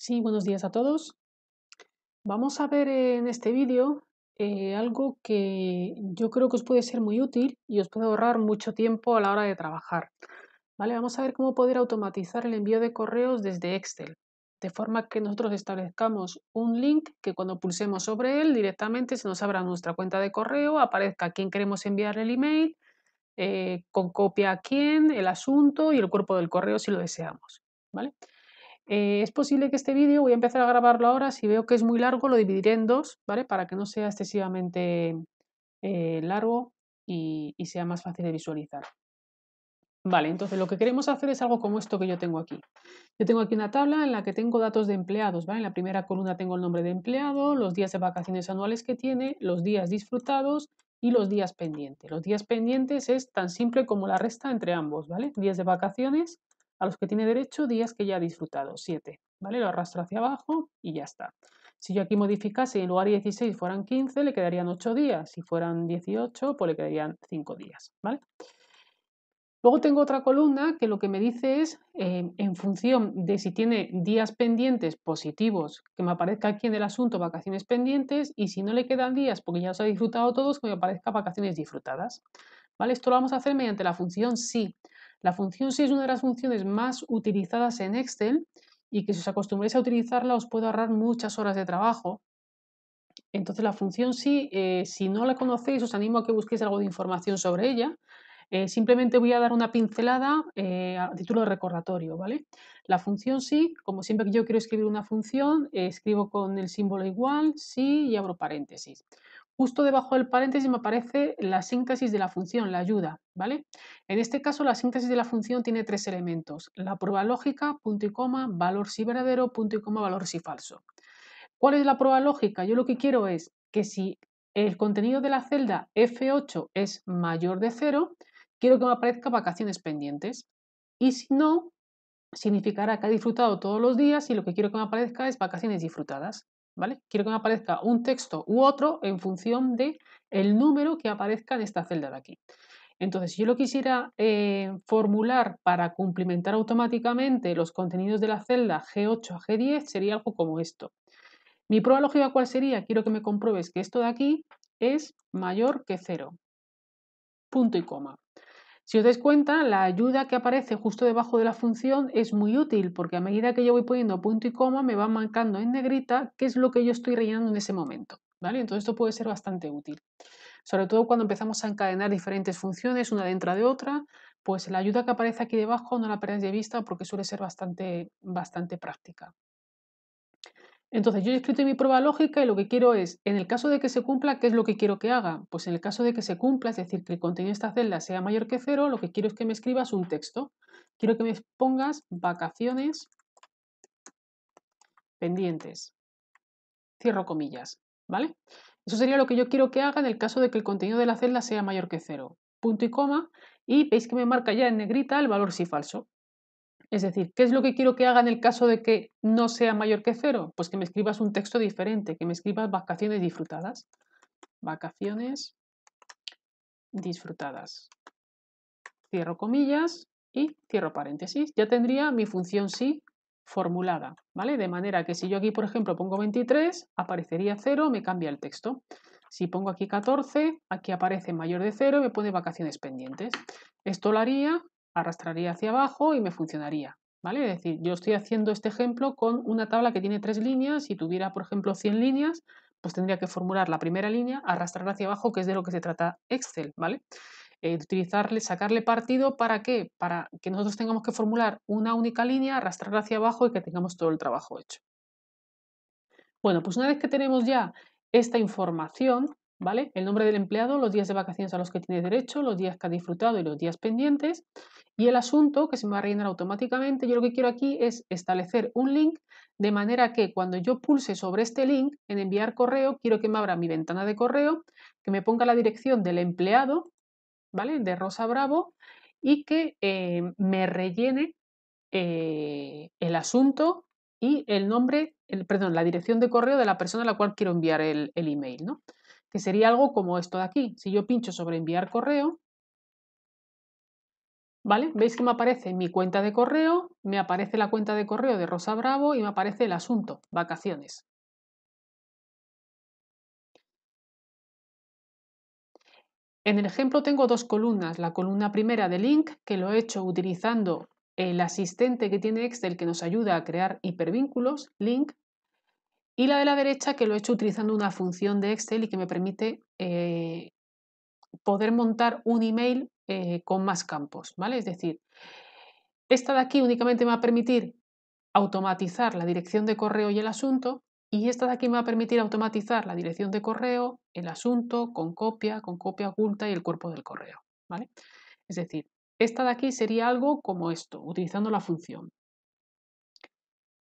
Sí, buenos días a todos. Vamos a ver en este vídeo eh, algo que yo creo que os puede ser muy útil y os puede ahorrar mucho tiempo a la hora de trabajar. ¿Vale? Vamos a ver cómo poder automatizar el envío de correos desde Excel, de forma que nosotros establezcamos un link que cuando pulsemos sobre él directamente se nos abra nuestra cuenta de correo, aparezca a quién queremos enviar el email, eh, con copia a quién, el asunto y el cuerpo del correo si lo deseamos. ¿Vale? Eh, es posible que este vídeo, voy a empezar a grabarlo ahora, si veo que es muy largo lo dividiré en dos, ¿vale? Para que no sea excesivamente eh, largo y, y sea más fácil de visualizar. Vale, entonces lo que queremos hacer es algo como esto que yo tengo aquí. Yo tengo aquí una tabla en la que tengo datos de empleados, ¿vale? En la primera columna tengo el nombre de empleado, los días de vacaciones anuales que tiene, los días disfrutados y los días pendientes. Los días pendientes es tan simple como la resta entre ambos, ¿vale? Días de vacaciones a los que tiene derecho días que ya ha disfrutado, 7. ¿Vale? Lo arrastro hacia abajo y ya está. Si yo aquí modificase y en lugar de 16 fueran 15, le quedarían 8 días. Si fueran 18, pues le quedarían 5 días. ¿vale? Luego tengo otra columna que lo que me dice es, eh, en función de si tiene días pendientes positivos, que me aparezca aquí en el asunto vacaciones pendientes, y si no le quedan días, porque ya los ha disfrutado todos, que me aparezca vacaciones disfrutadas. ¿Vale? Esto lo vamos a hacer mediante la función sí. Si. La función si es una de las funciones más utilizadas en Excel y que si os acostumbráis a utilizarla os puede ahorrar muchas horas de trabajo. Entonces la función si, eh, si no la conocéis, os animo a que busquéis algo de información sobre ella. Eh, simplemente voy a dar una pincelada eh, a título de recordatorio, ¿vale? La función sí, como siempre que yo quiero escribir una función, escribo con el símbolo igual, sí y abro paréntesis justo debajo del paréntesis me aparece la síntesis de la función, la ayuda, ¿vale? En este caso la síntesis de la función tiene tres elementos, la prueba lógica, punto y coma, valor si verdadero, punto y coma, valor si falso. ¿Cuál es la prueba lógica? Yo lo que quiero es que si el contenido de la celda F8 es mayor de 0, quiero que me aparezca vacaciones pendientes. Y si no, significará que ha disfrutado todos los días y lo que quiero que me aparezca es vacaciones disfrutadas. Quiero que me aparezca un texto u otro en función de el número que aparezca en esta celda de aquí. Entonces, si yo lo quisiera eh, formular para cumplimentar automáticamente los contenidos de la celda G8 a G10, sería algo como esto. Mi prueba lógica, ¿cuál sería? Quiero que me compruebes que esto de aquí es mayor que 0. Punto y coma. Si os dais cuenta, la ayuda que aparece justo debajo de la función es muy útil porque a medida que yo voy poniendo punto y coma me va marcando en negrita qué es lo que yo estoy rellenando en ese momento. ¿vale? Entonces esto puede ser bastante útil. Sobre todo cuando empezamos a encadenar diferentes funciones una dentro de otra, pues la ayuda que aparece aquí debajo no la perdáis de vista porque suele ser bastante, bastante práctica. Entonces, yo he escrito mi prueba lógica y lo que quiero es, en el caso de que se cumpla, ¿qué es lo que quiero que haga? Pues en el caso de que se cumpla, es decir, que el contenido de esta celda sea mayor que cero, lo que quiero es que me escribas un texto. Quiero que me pongas vacaciones pendientes. Cierro comillas, ¿vale? Eso sería lo que yo quiero que haga en el caso de que el contenido de la celda sea mayor que cero. Punto y coma. Y veis que me marca ya en negrita el valor si falso. Es decir, ¿qué es lo que quiero que haga en el caso de que no sea mayor que cero? Pues que me escribas un texto diferente, que me escribas vacaciones disfrutadas. Vacaciones disfrutadas. Cierro comillas y cierro paréntesis. Ya tendría mi función sí formulada, ¿vale? De manera que si yo aquí, por ejemplo, pongo 23, aparecería 0, me cambia el texto. Si pongo aquí 14, aquí aparece mayor de 0, me pone vacaciones pendientes. Esto lo haría arrastraría hacia abajo y me funcionaría. ¿Vale? Es decir, yo estoy haciendo este ejemplo con una tabla que tiene tres líneas. Si tuviera, por ejemplo, 100 líneas, pues tendría que formular la primera línea, arrastrar hacia abajo, que es de lo que se trata Excel, ¿vale? Eh, utilizarle, sacarle partido, ¿para qué? Para que nosotros tengamos que formular una única línea, arrastrar hacia abajo y que tengamos todo el trabajo hecho. Bueno, pues una vez que tenemos ya esta información, ¿vale? El nombre del empleado, los días de vacaciones a los que tiene derecho, los días que ha disfrutado y los días pendientes. Y el asunto que se me va a rellenar automáticamente. Yo lo que quiero aquí es establecer un link de manera que cuando yo pulse sobre este link en enviar correo, quiero que me abra mi ventana de correo, que me ponga la dirección del empleado, ¿vale? De Rosa Bravo y que eh, me rellene eh, el asunto y el nombre, el, perdón, la dirección de correo de la persona a la cual quiero enviar el, el email, ¿no? que sería algo como esto de aquí. Si yo pincho sobre enviar correo, ¿vale? Veis que me aparece mi cuenta de correo, me aparece la cuenta de correo de Rosa Bravo y me aparece el asunto, vacaciones. En el ejemplo tengo dos columnas, la columna primera de link, que lo he hecho utilizando el asistente que tiene Excel que nos ayuda a crear hipervínculos, link, y la de la derecha que lo he hecho utilizando una función de Excel y que me permite eh, poder montar un email eh, con más campos, ¿vale? Es decir, esta de aquí únicamente me va a permitir automatizar la dirección de correo y el asunto, y esta de aquí me va a permitir automatizar la dirección de correo, el asunto, con copia, con copia oculta y el cuerpo del correo, ¿vale? Es decir, esta de aquí sería algo como esto, utilizando la función.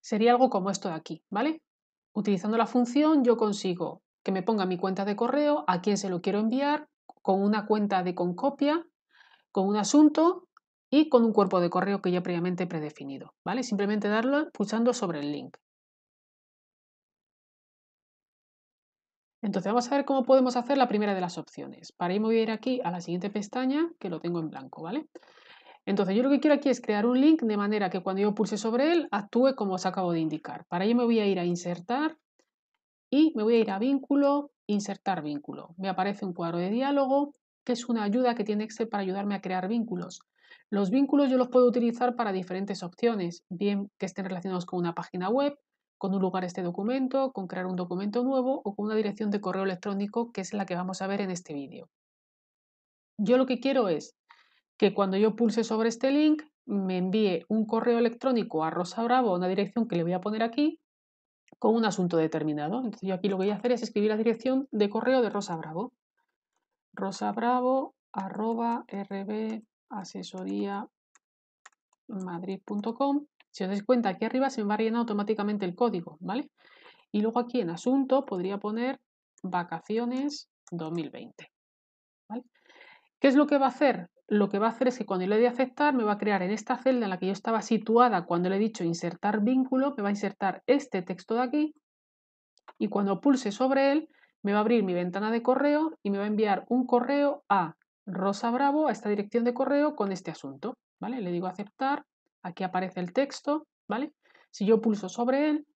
Sería algo como esto de aquí, ¿vale? Utilizando la función yo consigo que me ponga mi cuenta de correo, a quién se lo quiero enviar, con una cuenta de concopia, con un asunto y con un cuerpo de correo que ya previamente he predefinido. ¿vale? Simplemente darlo pulsando sobre el link. Entonces vamos a ver cómo podemos hacer la primera de las opciones. Para irme voy a ir aquí a la siguiente pestaña que lo tengo en blanco, ¿vale? Entonces yo lo que quiero aquí es crear un link de manera que cuando yo pulse sobre él actúe como os acabo de indicar. Para ello me voy a ir a insertar y me voy a ir a vínculo, insertar vínculo. Me aparece un cuadro de diálogo que es una ayuda que tiene Excel para ayudarme a crear vínculos. Los vínculos yo los puedo utilizar para diferentes opciones, bien que estén relacionados con una página web, con un lugar este documento, con crear un documento nuevo o con una dirección de correo electrónico que es la que vamos a ver en este vídeo. Yo lo que quiero es que cuando yo pulse sobre este link me envíe un correo electrónico a Rosa Bravo, una dirección que le voy a poner aquí, con un asunto determinado. Entonces yo aquí lo que voy a hacer es escribir la dirección de correo de Rosa Bravo. Rosa madrid.com Si os dais cuenta, aquí arriba se me va a rellenar automáticamente el código, ¿vale? Y luego aquí en asunto podría poner vacaciones 2020. ¿vale? ¿Qué es lo que va a hacer? lo que va a hacer es que cuando le dé aceptar, me va a crear en esta celda en la que yo estaba situada cuando le he dicho insertar vínculo, me va a insertar este texto de aquí y cuando pulse sobre él, me va a abrir mi ventana de correo y me va a enviar un correo a Rosa Bravo, a esta dirección de correo con este asunto, ¿vale? Le digo aceptar, aquí aparece el texto, ¿vale? Si yo pulso sobre él,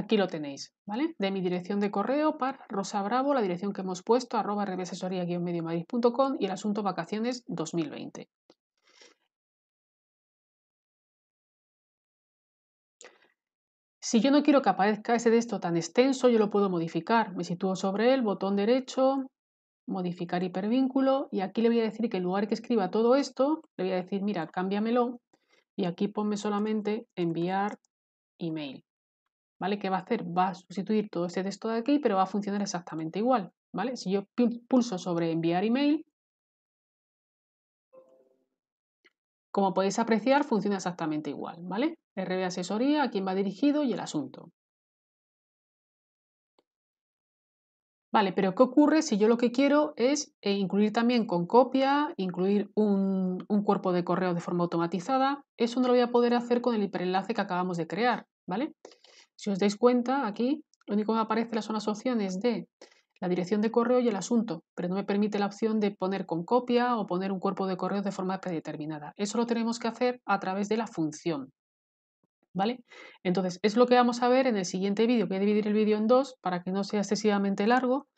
Aquí lo tenéis, ¿vale? De mi dirección de correo para Rosa Bravo, la dirección que hemos puesto, arroba reviesesoria-medio mediomadridcom y el asunto vacaciones 2020. Si yo no quiero que aparezca ese texto tan extenso, yo lo puedo modificar. Me sitúo sobre él, botón derecho, modificar hipervínculo y aquí le voy a decir que en lugar que escriba todo esto, le voy a decir, mira, cámbiamelo y aquí ponme solamente enviar email. ¿vale? ¿Qué va a hacer? Va a sustituir todo este texto de aquí, pero va a funcionar exactamente igual, ¿vale? Si yo pulso sobre enviar email, como podéis apreciar, funciona exactamente igual, ¿vale? de asesoría, a quién va dirigido y el asunto. Vale, pero ¿qué ocurre si yo lo que quiero es eh, incluir también con copia, incluir un, un, cuerpo de correo de forma automatizada? Eso no lo voy a poder hacer con el hiperenlace que acabamos de crear, ¿vale? Si os dais cuenta, aquí lo único que aparece son las opciones de la dirección de correo y el asunto, pero no me permite la opción de poner con copia o poner un cuerpo de correo de forma predeterminada. Eso lo tenemos que hacer a través de la función. ¿Vale? Entonces, es lo que vamos a ver en el siguiente vídeo. Voy a dividir el vídeo en dos para que no sea excesivamente largo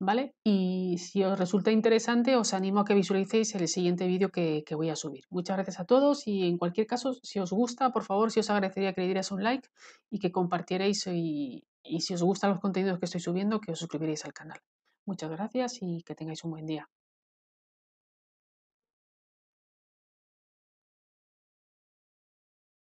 ¿vale? Y si os resulta interesante, os animo a que visualicéis el siguiente vídeo que, voy a subir. Muchas gracias a todos y en cualquier caso, si os gusta, por favor, si os agradecería que le dierais un like y que compartierais y, y si os gustan los contenidos que estoy subiendo, que os suscribiréis al canal. Muchas gracias y que tengáis un buen día.